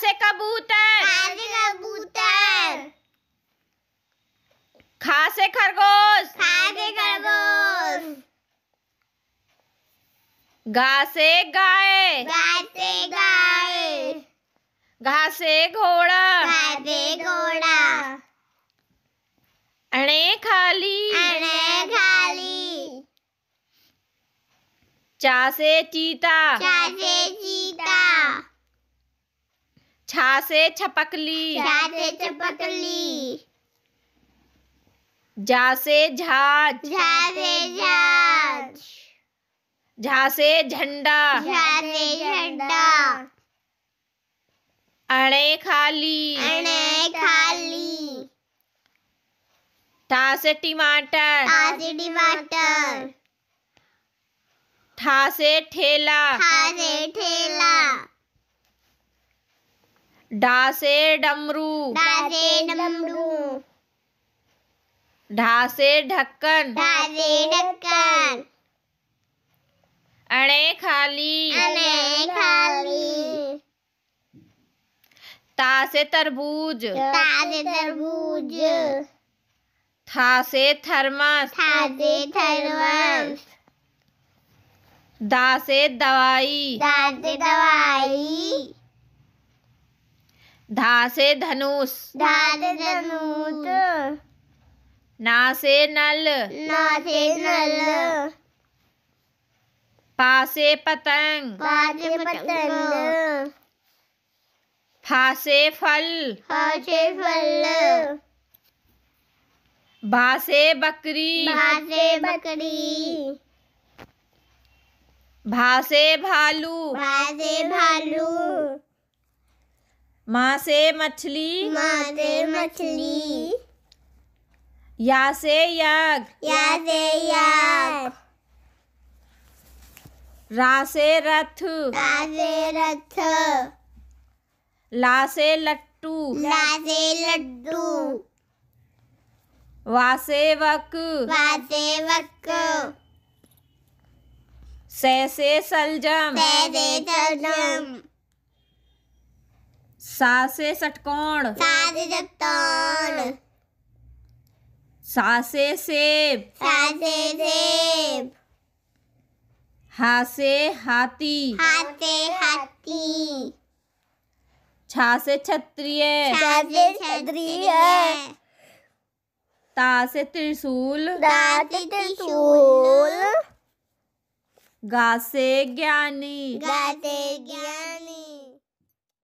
से कबूतर खा कबूतर खा से खरगोश खा से खरगोश घा से गाय गाय से गाय घा से घोड़ा घा से घोड़ा अणे खाली अणे खाली चा से चीता चा से चीता छा से छपकली से छपकली जा से झा से झाज झा से झंडा से झंडा अणे खाली अणे खाली ठा से टमाटर से टमाटर ठा से ठेला ठा से ठेला ढासे डमरू ढासे डमरू ढासे ढक्कन ढासे ढक्कन अणे खाली अणे खाली तासे तरबूज तासे तरबूज थासे थर्मस थासे थर्मस दासे दवाई दासे दवाई धासे धनुष धासे धनुष नासे नल नासे नल पासे पतंग पासे पतंग फासे फल फासे फल भासे बकरी भासे बकरी भासे भालू भासे भालू माँ से मछली माँ से मछली या से यग या से यग रा से रथ रा से रथ ला से लट्टू ला से लट्टू वा से वक वा से वक से से सलजम से से सलजम सासे सटकोण सासे सटकोण सासे सेब सासे सेब हासे हाथी हाथे हाथी छासे क्षत्रिय छासे क्षत्रिय तासे त्रिशूल तासे त्रिशूल गासे ज्ञानी गासे ज्ञानी